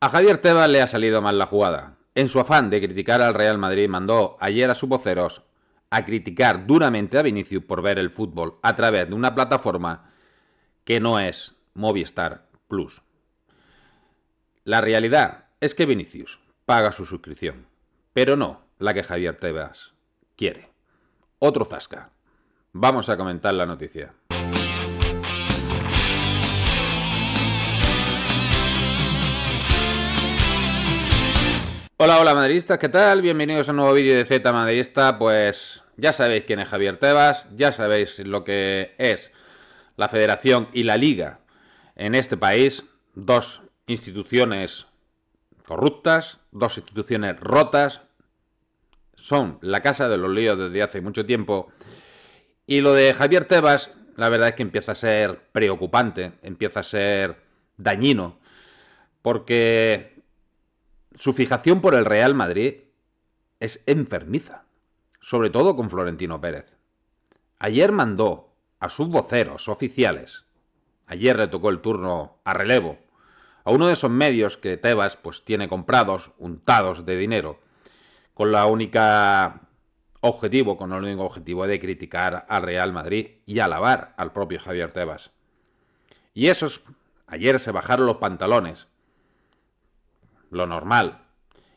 A Javier Tebas le ha salido mal la jugada. En su afán de criticar al Real Madrid mandó ayer a sus voceros a criticar duramente a Vinicius por ver el fútbol a través de una plataforma que no es Movistar Plus. La realidad es que Vinicius paga su suscripción, pero no la que Javier Tebas quiere. Otro zasca. Vamos a comentar la noticia. Hola, hola madridistas, ¿qué tal? Bienvenidos a un nuevo vídeo de Z Madridista. Pues ya sabéis quién es Javier Tebas, ya sabéis lo que es la federación y la liga en este país, dos instituciones corruptas, dos instituciones rotas, son la casa de los líos desde hace mucho tiempo. Y lo de Javier Tebas, la verdad es que empieza a ser preocupante, empieza a ser dañino, porque su fijación por el Real Madrid es enfermiza, sobre todo con Florentino Pérez. Ayer mandó a sus voceros oficiales, ayer retocó el turno a relevo, a uno de esos medios que Tebas pues tiene comprados, untados de dinero, con la única objetivo, con el único objetivo de criticar al Real Madrid y alabar al propio Javier Tebas. Y esos ayer se bajaron los pantalones lo normal,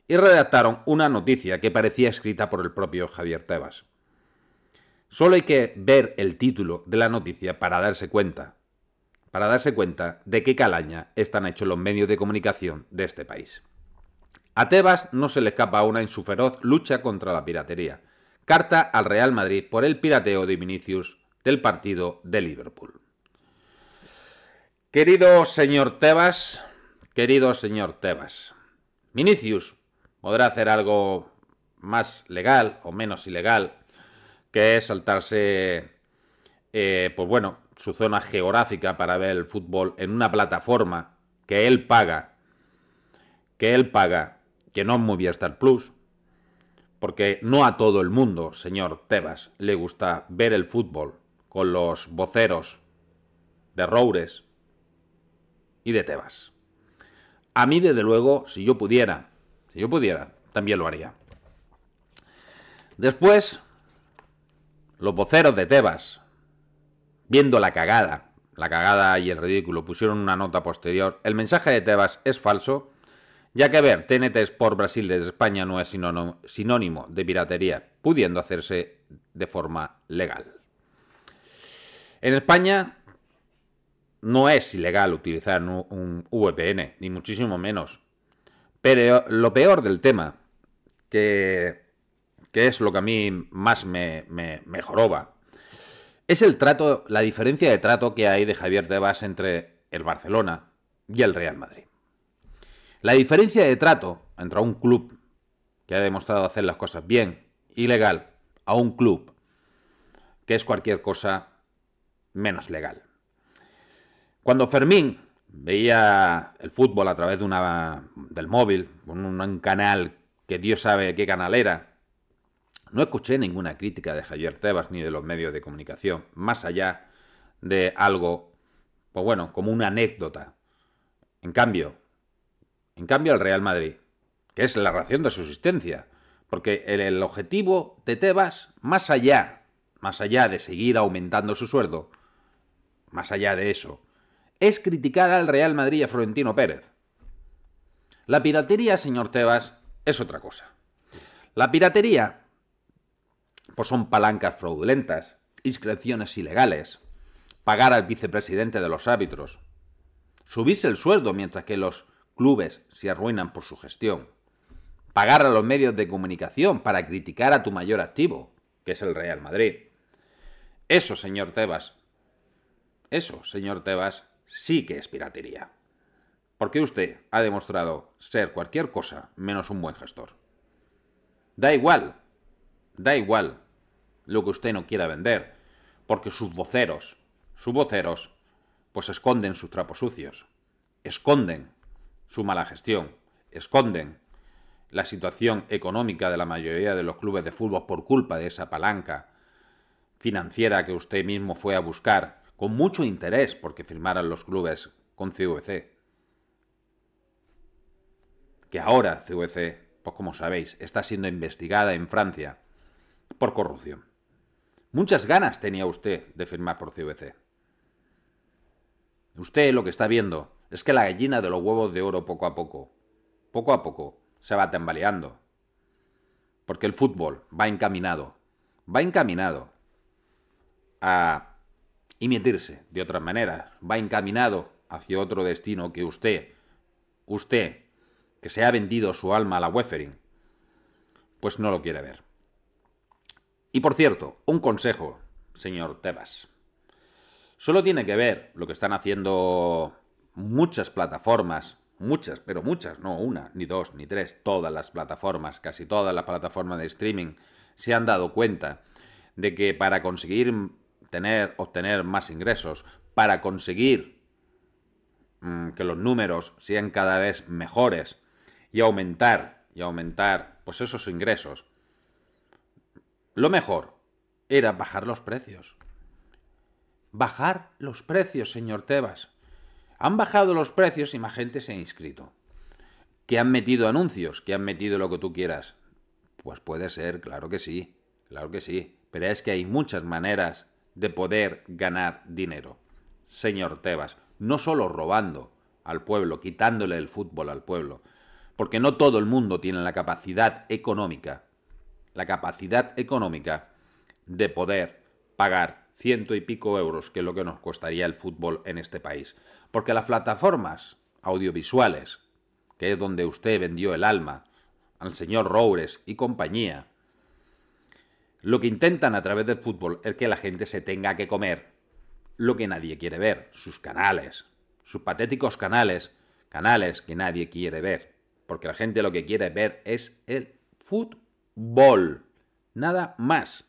y redactaron una noticia que parecía escrita por el propio Javier Tebas. Solo hay que ver el título de la noticia para darse cuenta, para darse cuenta de qué calaña están hechos los medios de comunicación de este país. A Tebas no se le escapa una en su feroz lucha contra la piratería. Carta al Real Madrid por el pirateo de Vinicius del partido de Liverpool. Querido señor Tebas, querido señor Tebas, Minicius podrá hacer algo más legal o menos ilegal, que es saltarse, eh, pues bueno, su zona geográfica para ver el fútbol en una plataforma que él paga, que él paga, que no es Movistar Plus, porque no a todo el mundo, señor Tebas, le gusta ver el fútbol con los voceros de Roures y de Tebas. A mí, desde luego, si yo pudiera, si yo pudiera, también lo haría. Después, los voceros de Tebas, viendo la cagada, la cagada y el ridículo, pusieron una nota posterior. El mensaje de Tebas es falso, ya que ver TNT Sport Brasil desde España no es sinónimo de piratería, pudiendo hacerse de forma legal. En España, no es ilegal utilizar un VPN, ni muchísimo menos. Pero lo peor del tema, que, es lo que a mí más me, me, joroba, es el trato, la diferencia de trato que hay de Javier Tebas entre el Barcelona y el Real Madrid. La diferencia de trato entre un club que ha demostrado hacer las cosas bien y legal a un club que es cualquier cosa menos legal. Cuando Fermín veía el fútbol a través de una, del móvil, con un, canal que Dios sabe qué canal era, no escuché ninguna crítica de Javier Tebas ni de los medios de comunicación, más allá de algo, pues bueno, como una anécdota. En cambio, en cambio al Real Madrid, que es la ración de su existencia, porque el, el objetivo de Tebas, más allá, más allá de seguir aumentando su sueldo, más allá de eso, es criticar al Real Madrid y a Florentino Pérez. La piratería, señor Tebas, es otra cosa. La piratería, pues son palancas fraudulentas, inscripciones ilegales, pagar al vicepresidente de los árbitros, subirse el sueldo mientras que los clubes se arruinan por su gestión, pagar a los medios de comunicación para criticar a tu mayor activo, que es el Real Madrid. Eso, señor Tebas. Eso, señor Tebas, sí que es piratería. Porque usted ha demostrado ser cualquier cosa menos un buen gestor. Da igual, da igual lo que usted no quiera vender, porque sus voceros, sus voceros, pues esconden sus trapos sucios, esconden su mala gestión, esconden la situación económica de la mayoría de los clubes de fútbol por culpa de esa palanca financiera que usted mismo fue a buscar con mucho interés porque firmaran los clubes con CVC. Que ahora CVC, pues como sabéis, está siendo investigada en Francia por corrupción. Muchas ganas tenía usted de firmar por CVC. Usted lo que está viendo es que la gallina de los huevos de oro poco a poco, poco a poco, se va tambaleando. Porque el fútbol va encaminado, va encaminado a y mentirse, de otra manera, va encaminado hacia otro destino que usted, usted, que se ha vendido su alma a la Wefering, pues no lo quiere ver. Y por cierto, un consejo, señor Tebas. Solo tiene que ver lo que están haciendo muchas plataformas, muchas, pero muchas, no una, ni dos, ni tres, todas las plataformas, casi todas las plataformas de streaming se han dado cuenta de que para conseguir tener, obtener más ingresos, para conseguir mm, que los números sean cada vez mejores y aumentar, y aumentar, pues esos ingresos, lo mejor era bajar los precios. Bajar los precios, señor Tebas. Han bajado los precios y más gente se ha inscrito. Que han metido anuncios, que han metido lo que tú quieras. Pues puede ser, claro que sí, claro que sí. Pero es que hay muchas maneras de poder ganar dinero. Señor Tebas, no solo robando al pueblo, quitándole el fútbol al pueblo, porque no todo el mundo tiene la capacidad económica, la capacidad económica de poder pagar ciento y pico euros, que es lo que nos costaría el fútbol en este país. Porque las plataformas audiovisuales, que es donde usted vendió el alma al señor Roures y compañía, lo que intentan a través del fútbol es que la gente se tenga que comer lo que nadie quiere ver, sus canales, sus patéticos canales, canales que nadie quiere ver, porque la gente lo que quiere ver es el fútbol, nada más.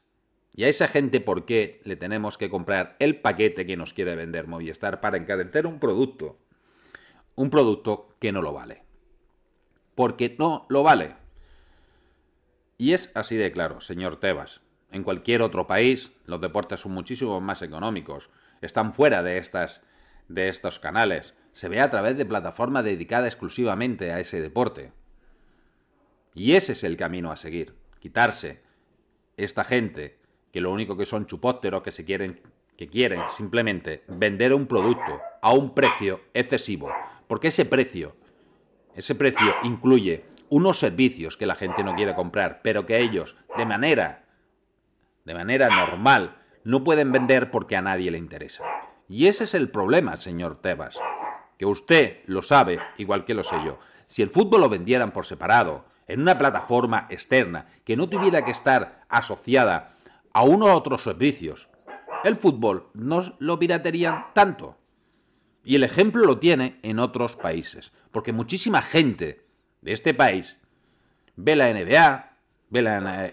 Y a esa gente, ¿por qué le tenemos que comprar el paquete que nos quiere vender Movistar para encadenar un producto? Un producto que no lo vale. Porque no lo vale. Y es así de claro, señor Tebas. En cualquier otro país, los deportes son muchísimo más económicos, están fuera de, estas, de estos canales, se ve a través de plataformas dedicadas exclusivamente a ese deporte. Y ese es el camino a seguir, quitarse esta gente que lo único que son chupóteros, que se quieren que quieren simplemente vender un producto a un precio excesivo, porque ese precio ese precio incluye unos servicios que la gente no quiere comprar, pero que ellos, de manera, de manera normal, no pueden vender porque a nadie le interesa. Y ese es el problema, señor Tebas, que usted lo sabe, igual que lo sé yo. Si el fútbol lo vendieran por separado, en una plataforma externa, que no tuviera que estar asociada a uno unos otros servicios, el fútbol no lo piraterían tanto. Y el ejemplo lo tiene en otros países, porque muchísima gente de este país ve la NBA, ve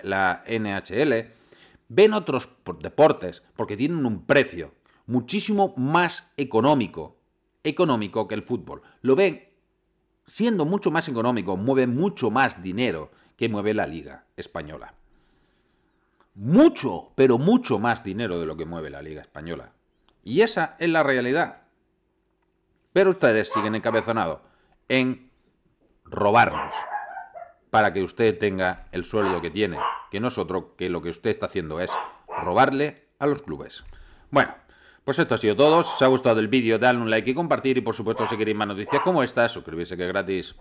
la, NHL, ven otros deportes porque tienen un precio muchísimo más económico, económico que el fútbol. Lo ven siendo mucho más económico, mueve mucho más dinero que mueve la liga española. Mucho, pero mucho más dinero de lo que mueve la liga española. Y esa es la realidad. Pero ustedes siguen encabezonados en robarnos para que usted tenga el sueldo que tiene, que nosotros, que lo que usted está haciendo es robarle a los clubes. Bueno, pues esto ha sido todo. Si os ha gustado el vídeo, dale un like y compartir. Y por supuesto, si queréis más noticias como esta, suscribirse que es gratis.